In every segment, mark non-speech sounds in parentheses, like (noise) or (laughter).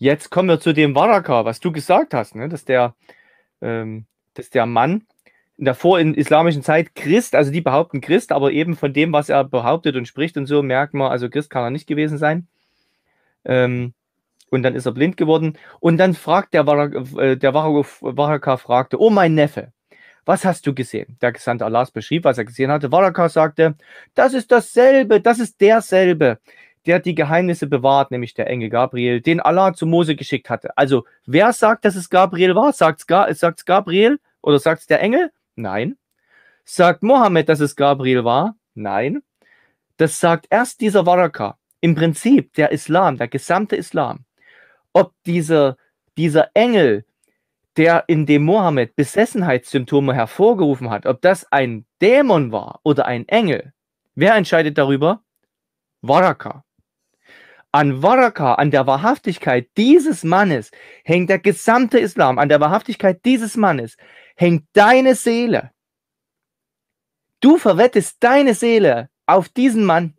Jetzt kommen wir zu dem Waraka, was du gesagt hast, ne? dass, der, ähm, dass der Mann in der vorislamischen Zeit Christ, also die behaupten Christ, aber eben von dem, was er behauptet und spricht und so, merkt man, also Christ kann er nicht gewesen sein. Ähm, und dann ist er blind geworden. Und dann fragt der, Waraka, äh, der Waraka fragte, oh mein Neffe, was hast du gesehen? Der Gesandte Allahs beschrieb, was er gesehen hatte. Waraka sagte, das ist dasselbe, das ist derselbe, der die Geheimnisse bewahrt, nämlich der Engel Gabriel, den Allah zu Mose geschickt hatte. Also, wer sagt, dass es Gabriel war? Sagt es Gabriel oder sagt es der Engel? Nein. Sagt Mohammed, dass es Gabriel war? Nein. Das sagt erst dieser Waraka. Im Prinzip der Islam, der gesamte Islam. Ob dieser, dieser Engel, der in dem Mohammed Besessenheitssymptome hervorgerufen hat, ob das ein Dämon war oder ein Engel, wer entscheidet darüber? Waraka. An Waraka, an der Wahrhaftigkeit dieses Mannes hängt der gesamte Islam, an der Wahrhaftigkeit dieses Mannes hängt deine Seele. Du verwettest deine Seele auf diesen Mann,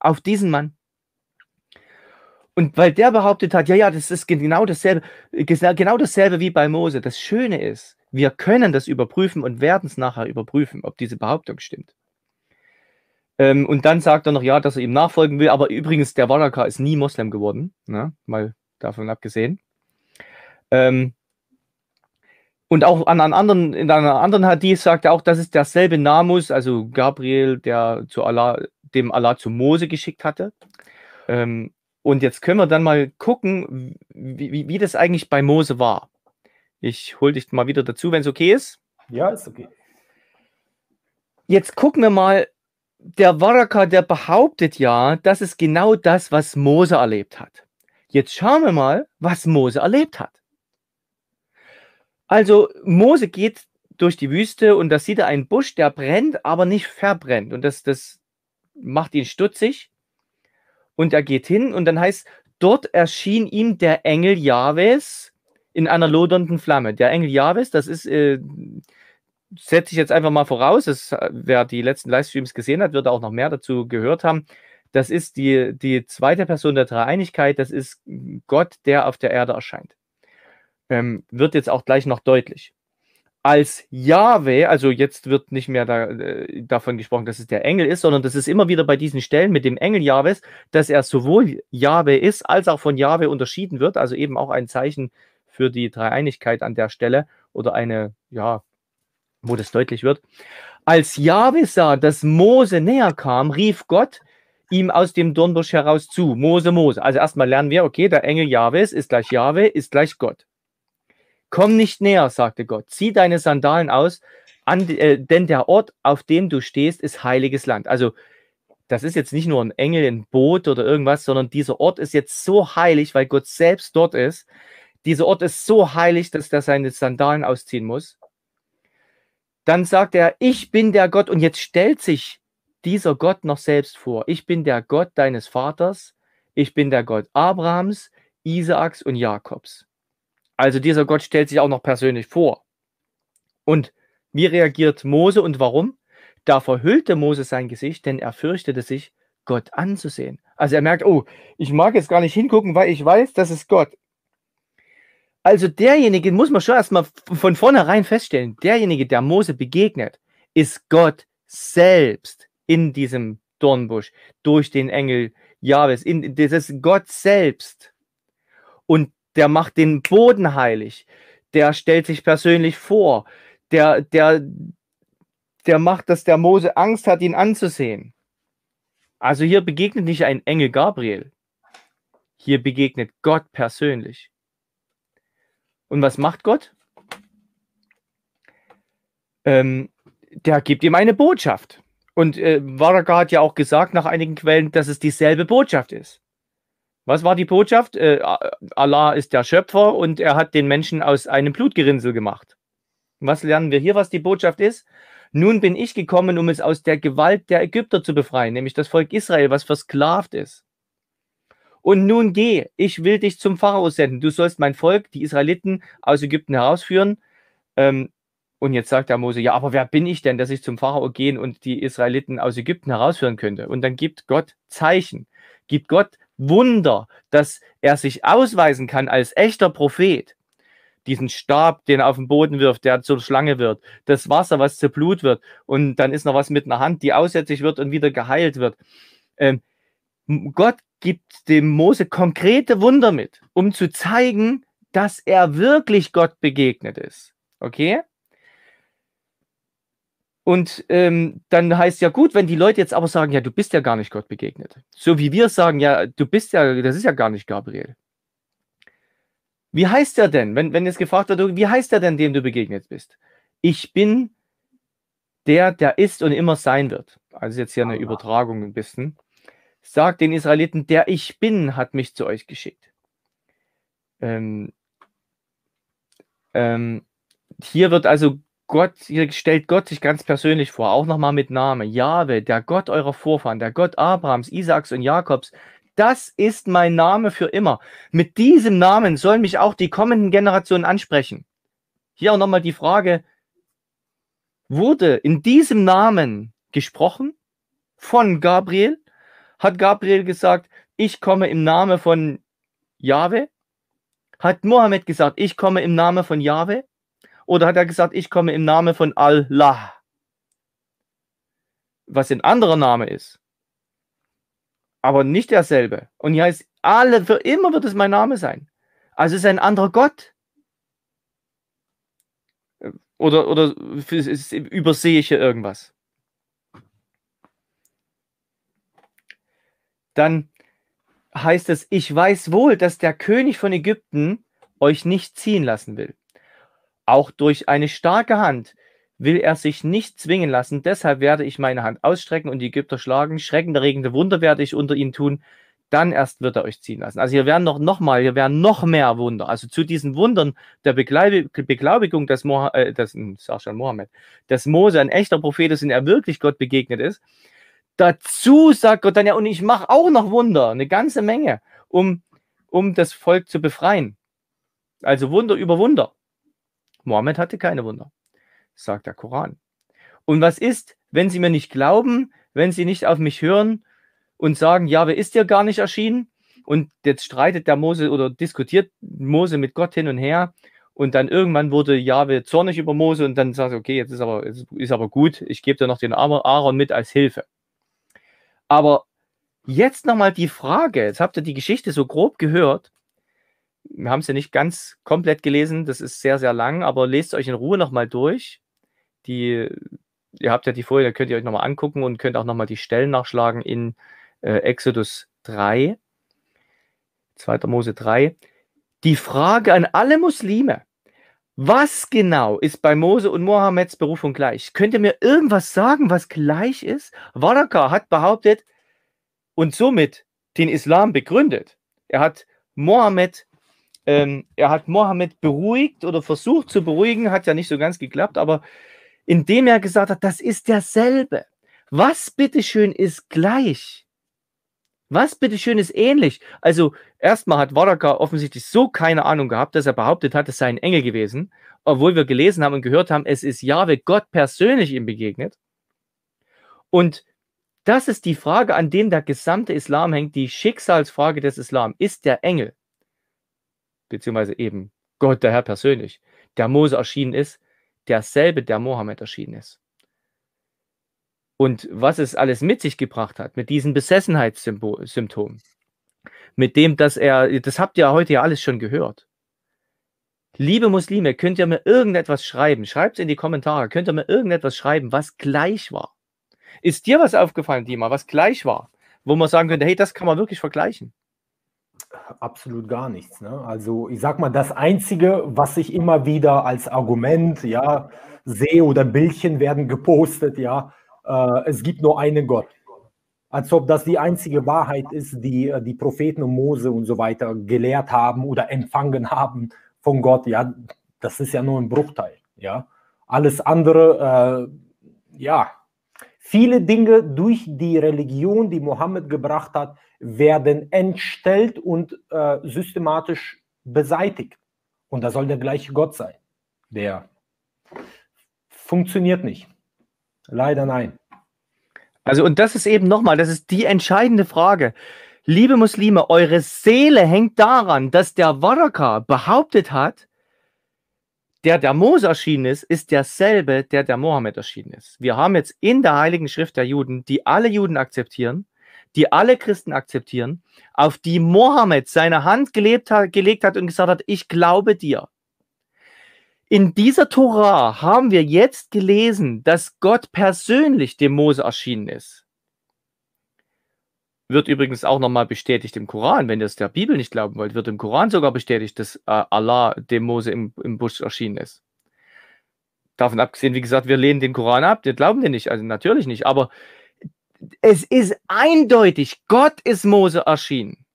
auf diesen Mann. Und weil der behauptet hat, ja, ja, das ist genau dasselbe, genau dasselbe wie bei Mose. Das Schöne ist, wir können das überprüfen und werden es nachher überprüfen, ob diese Behauptung stimmt. Ähm, und dann sagt er noch, ja, dass er ihm nachfolgen will. Aber übrigens, der Wanaka ist nie Moslem geworden, ne? mal davon abgesehen. Ähm, und auch an, an anderen, in einer anderen Hadith sagt er auch, das ist derselbe Namus, also Gabriel, der zu Allah, dem Allah zu Mose geschickt hatte. Ähm, und jetzt können wir dann mal gucken, wie, wie, wie das eigentlich bei Mose war. Ich hole dich mal wieder dazu, wenn es okay ist. Ja, ist okay. Jetzt gucken wir mal, der Waraka, der behauptet ja, das ist genau das, was Mose erlebt hat. Jetzt schauen wir mal, was Mose erlebt hat. Also Mose geht durch die Wüste und da sieht er einen Busch, der brennt, aber nicht verbrennt. Und das, das macht ihn stutzig. Und er geht hin und dann heißt, dort erschien ihm der Engel Jahwes in einer lodernden Flamme. Der Engel Jahwes, das ist äh, setze ich jetzt einfach mal voraus, es, äh, wer die letzten Livestreams gesehen hat, wird auch noch mehr dazu gehört haben. Das ist die, die zweite Person der Dreieinigkeit, das ist Gott, der auf der Erde erscheint. Ähm, wird jetzt auch gleich noch deutlich. Als Jahwe, also jetzt wird nicht mehr da, äh, davon gesprochen, dass es der Engel ist, sondern das ist immer wieder bei diesen Stellen mit dem Engel Jahwes, dass er sowohl Jahwe ist, als auch von Jahwe unterschieden wird, also eben auch ein Zeichen für die Dreieinigkeit an der Stelle oder eine, ja, wo das deutlich wird. Als Jahwe sah, dass Mose näher kam, rief Gott ihm aus dem Dornbusch heraus zu. Mose, Mose. Also erstmal lernen wir, okay, der Engel Jahwes ist gleich Jahwe, ist gleich Gott. Komm nicht näher, sagte Gott. Zieh deine Sandalen aus, an, äh, denn der Ort, auf dem du stehst, ist heiliges Land. Also das ist jetzt nicht nur ein Engel, ein Boot oder irgendwas, sondern dieser Ort ist jetzt so heilig, weil Gott selbst dort ist. Dieser Ort ist so heilig, dass er seine Sandalen ausziehen muss. Dann sagt er, ich bin der Gott. Und jetzt stellt sich dieser Gott noch selbst vor. Ich bin der Gott deines Vaters. Ich bin der Gott Abrahams, Isaaks und Jakobs. Also dieser Gott stellt sich auch noch persönlich vor. Und wie reagiert Mose und warum? Da verhüllte Mose sein Gesicht, denn er fürchtete sich, Gott anzusehen. Also er merkt, oh, ich mag jetzt gar nicht hingucken, weil ich weiß, das ist Gott. Also derjenige, muss man schon erstmal von vornherein feststellen, derjenige, der Mose begegnet, ist Gott selbst in diesem Dornbusch durch den Engel Jahwes. In, das ist Gott selbst. Und der macht den Boden heilig. Der stellt sich persönlich vor. Der, der, der macht, dass der Mose Angst hat, ihn anzusehen. Also hier begegnet nicht ein Engel Gabriel. Hier begegnet Gott persönlich. Und was macht Gott? Ähm, der gibt ihm eine Botschaft. Und äh, Varaga hat ja auch gesagt, nach einigen Quellen, dass es dieselbe Botschaft ist. Was war die Botschaft? Äh, Allah ist der Schöpfer und er hat den Menschen aus einem Blutgerinnsel gemacht. Was lernen wir hier, was die Botschaft ist? Nun bin ich gekommen, um es aus der Gewalt der Ägypter zu befreien, nämlich das Volk Israel, was versklavt ist. Und nun geh, ich will dich zum Pharao senden. Du sollst mein Volk, die Israeliten, aus Ägypten herausführen. Ähm, und jetzt sagt der Mose, ja, aber wer bin ich denn, dass ich zum Pharao gehen und die Israeliten aus Ägypten herausführen könnte? Und dann gibt Gott Zeichen, gibt Gott Wunder, dass er sich ausweisen kann als echter Prophet. Diesen Stab, den er auf den Boden wirft, der zur Schlange wird, das Wasser, was zu Blut wird, und dann ist noch was mit einer Hand, die aussätzlich wird und wieder geheilt wird. Ähm, Gott gibt dem Mose konkrete Wunder mit, um zu zeigen, dass er wirklich Gott begegnet ist. Okay? Und ähm, dann heißt ja gut, wenn die Leute jetzt aber sagen, ja, du bist ja gar nicht Gott begegnet. So wie wir sagen, ja, du bist ja, das ist ja gar nicht Gabriel. Wie heißt er denn, wenn, wenn jetzt gefragt wird, wie heißt er denn, dem du begegnet bist? Ich bin der, der ist und immer sein wird. Also jetzt hier eine Übertragung ein bisschen. Sagt den Israeliten, der ich bin, hat mich zu euch geschickt. Ähm, ähm, hier wird also Gott, hier stellt Gott sich ganz persönlich vor, auch nochmal mit Name. Jahwe, der Gott eurer Vorfahren, der Gott Abrahams, Isaaks und Jakobs, das ist mein Name für immer. Mit diesem Namen sollen mich auch die kommenden Generationen ansprechen. Hier auch nochmal die Frage, wurde in diesem Namen gesprochen von Gabriel? hat Gabriel gesagt, ich komme im Namen von Jahwe? Hat Mohammed gesagt, ich komme im Namen von Jahwe? Oder hat er gesagt, ich komme im Namen von Allah? Was ein anderer Name ist. Aber nicht derselbe. Und hier heißt, alle, für immer wird es mein Name sein. Also es ist ein anderer Gott. Äh, oder, oder übersehe ich hier irgendwas? dann heißt es, ich weiß wohl, dass der König von Ägypten euch nicht ziehen lassen will. Auch durch eine starke Hand will er sich nicht zwingen lassen. Deshalb werde ich meine Hand ausstrecken und die Ägypter schlagen. Schreckende, regende Wunder werde ich unter ihnen tun. Dann erst wird er euch ziehen lassen. Also hier werden noch, noch mal, hier werden noch mehr Wunder. Also zu diesen Wundern der Beglaubigung des, Mo, äh, des, hm, Mohammed, dass Mose ein echter Prophet ist und er wirklich Gott begegnet ist, Dazu sagt Gott dann ja, und ich mache auch noch Wunder, eine ganze Menge, um, um das Volk zu befreien. Also Wunder über Wunder. Mohammed hatte keine Wunder, sagt der Koran. Und was ist, wenn sie mir nicht glauben, wenn sie nicht auf mich hören und sagen, ja, wer ist dir gar nicht erschienen? Und jetzt streitet der Mose oder diskutiert Mose mit Gott hin und her. Und dann irgendwann wurde Jahwe zornig über Mose und dann sagt, okay, jetzt ist aber, jetzt ist aber gut, ich gebe dir noch den Aaron mit als Hilfe. Aber jetzt nochmal die Frage, jetzt habt ihr die Geschichte so grob gehört. Wir haben sie nicht ganz komplett gelesen, das ist sehr, sehr lang, aber lest euch in Ruhe nochmal durch. Die, ihr habt ja die Folie, da könnt ihr euch nochmal angucken und könnt auch nochmal die Stellen nachschlagen in äh, Exodus 3, 2. Mose 3. Die Frage an alle Muslime, was genau ist bei Mose und Mohammeds Berufung gleich? Könnt ihr mir irgendwas sagen, was gleich ist? Waraka hat behauptet und somit den Islam begründet. Er hat Mohammed, ähm, er hat Mohammed beruhigt oder versucht zu beruhigen, hat ja nicht so ganz geklappt, aber indem er gesagt hat, das ist derselbe. Was bitteschön ist gleich? Was bitteschön ist ähnlich? Also, erstmal hat Wadaka offensichtlich so keine Ahnung gehabt, dass er behauptet hat, es sei ein Engel gewesen, obwohl wir gelesen haben und gehört haben, es ist Jahwe Gott persönlich ihm begegnet. Und das ist die Frage, an dem der gesamte Islam hängt, die Schicksalsfrage des Islam. Ist der Engel, beziehungsweise eben Gott, der Herr persönlich, der Mose erschienen ist, derselbe, der Mohammed erschienen ist? und was es alles mit sich gebracht hat, mit diesen Besessenheitssymptomen, mit dem, dass er, das habt ihr ja heute ja alles schon gehört. Liebe Muslime, könnt ihr mir irgendetwas schreiben? Schreibt es in die Kommentare. Könnt ihr mir irgendetwas schreiben, was gleich war? Ist dir was aufgefallen, Dima, was gleich war? Wo man sagen könnte, hey, das kann man wirklich vergleichen. Absolut gar nichts. Ne? Also ich sag mal, das Einzige, was ich immer wieder als Argument ja, sehe oder Bildchen werden gepostet, ja, äh, es gibt nur einen Gott. Als ob das die einzige Wahrheit ist, die äh, die Propheten und Mose und so weiter gelehrt haben oder empfangen (laughs) haben von Gott. Ja, das ist ja nur ein Bruchteil. Ja, alles andere, äh, ja, viele Dinge durch die Religion, die Mohammed gebracht hat, werden entstellt und äh, systematisch beseitigt. Und da soll der gleiche Gott sein. Der funktioniert nicht. Leider nein. Also, und das ist eben nochmal, das ist die entscheidende Frage. Liebe Muslime, eure Seele hängt daran, dass der Waraka behauptet hat, der der Mose erschienen ist, ist derselbe, der der Mohammed erschienen ist. Wir haben jetzt in der Heiligen Schrift der Juden, die alle Juden akzeptieren, die alle Christen akzeptieren, auf die Mohammed seine Hand gelebt, gelegt hat und gesagt hat, ich glaube dir. In dieser Tora haben wir jetzt gelesen, dass Gott persönlich dem Mose erschienen ist. Wird übrigens auch nochmal bestätigt im Koran, wenn ihr es der Bibel nicht glauben wollt, wird im Koran sogar bestätigt, dass äh, Allah dem Mose im, im Busch erschienen ist. Davon abgesehen, wie gesagt, wir lehnen den Koran ab, wir glauben den nicht, also natürlich nicht, aber es ist eindeutig, Gott ist Mose erschienen.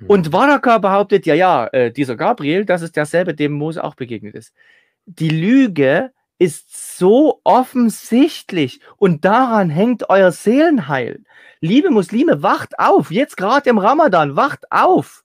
Mhm. Und Waraka behauptet, ja, ja, äh, dieser Gabriel, das ist derselbe, dem Mose auch begegnet ist. Die Lüge ist so offensichtlich und daran hängt euer Seelenheil. Liebe Muslime, wacht auf, jetzt gerade im Ramadan, wacht auf.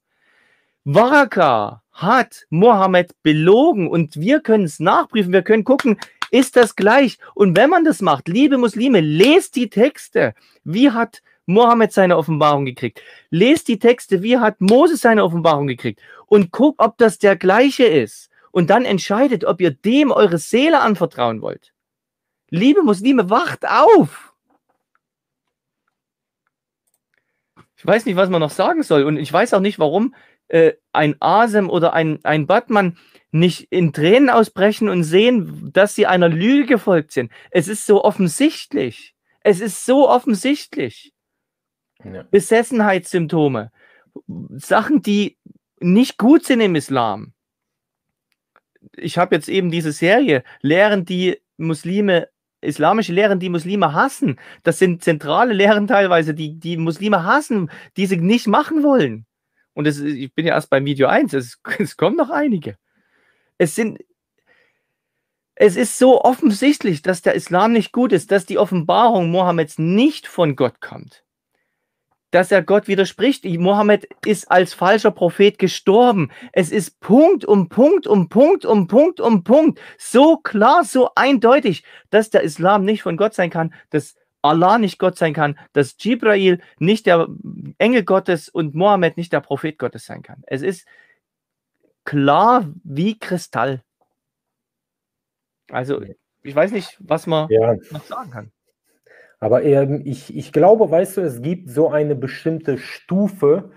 Waraka hat Mohammed belogen und wir können es nachprüfen, wir können gucken, ist das gleich? Und wenn man das macht, liebe Muslime, lest die Texte. Wie hat Mohammed seine Offenbarung gekriegt. Lest die Texte, wie hat Moses seine Offenbarung gekriegt und guck, ob das der gleiche ist. Und dann entscheidet, ob ihr dem eure Seele anvertrauen wollt. Liebe Muslime, wacht auf! Ich weiß nicht, was man noch sagen soll. Und ich weiß auch nicht, warum äh, ein Asem oder ein, ein Batman nicht in Tränen ausbrechen und sehen, dass sie einer Lüge gefolgt sind. Es ist so offensichtlich. Es ist so offensichtlich. Ja. Besessenheitssymptome, Sachen, die nicht gut sind im Islam. Ich habe jetzt eben diese Serie, Lehren, die Muslime, islamische Lehren, die Muslime hassen. Das sind zentrale Lehren teilweise, die die Muslime hassen, die sie nicht machen wollen. Und es, ich bin ja erst beim Video 1, es, (laughs) es kommen noch einige. Es sind es ist so offensichtlich, dass der Islam nicht gut ist, dass die Offenbarung Mohammeds nicht von Gott kommt dass er Gott widerspricht. Mohammed ist als falscher Prophet gestorben. Es ist Punkt um Punkt um Punkt um Punkt um Punkt. So klar, so eindeutig, dass der Islam nicht von Gott sein kann, dass Allah nicht Gott sein kann, dass Jibrail nicht der Engel Gottes und Mohammed nicht der Prophet Gottes sein kann. Es ist klar wie Kristall. Also, ich weiß nicht, was man ja. noch sagen kann. Aber ähm, ich, ich glaube, weißt du, es gibt so eine bestimmte Stufe,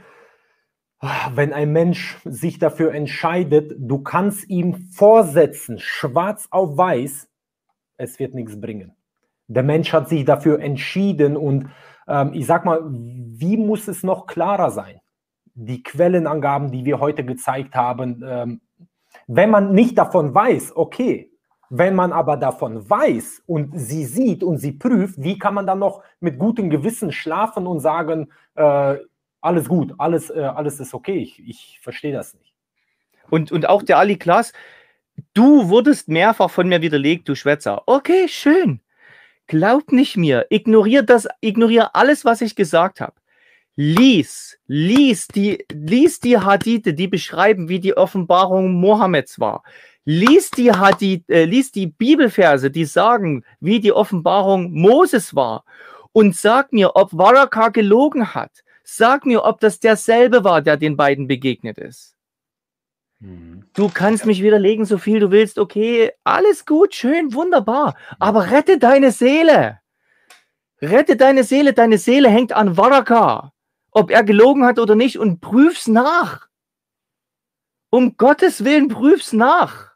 wenn ein Mensch sich dafür entscheidet, du kannst ihm vorsetzen, schwarz auf weiß, es wird nichts bringen. Der Mensch hat sich dafür entschieden und ähm, ich sag mal, wie muss es noch klarer sein? Die Quellenangaben, die wir heute gezeigt haben, ähm, wenn man nicht davon weiß, okay, wenn man aber davon weiß und sie sieht und sie prüft, wie kann man dann noch mit gutem Gewissen schlafen und sagen, äh, alles gut, alles, äh, alles ist okay, ich, ich verstehe das nicht. Und, und auch der Ali Klaas, du wurdest mehrfach von mir widerlegt, du Schwätzer. Okay, schön. Glaub nicht mir, Ignoriere das, ignorier alles, was ich gesagt habe. Lies, lies die, lies die Hadithe, die beschreiben, wie die Offenbarung Mohammeds war. Lies die, die, äh, lies die Bibelverse, die sagen, wie die Offenbarung Moses war. Und sag mir, ob Waraka gelogen hat. Sag mir, ob das derselbe war, der den beiden begegnet ist. Mhm. Du kannst mich widerlegen, so viel du willst. Okay, alles gut, schön, wunderbar. Aber rette deine Seele. Rette deine Seele. Deine Seele hängt an Waraka. ob er gelogen hat oder nicht, und prüf's nach. Um Gottes Willen, prüf's nach.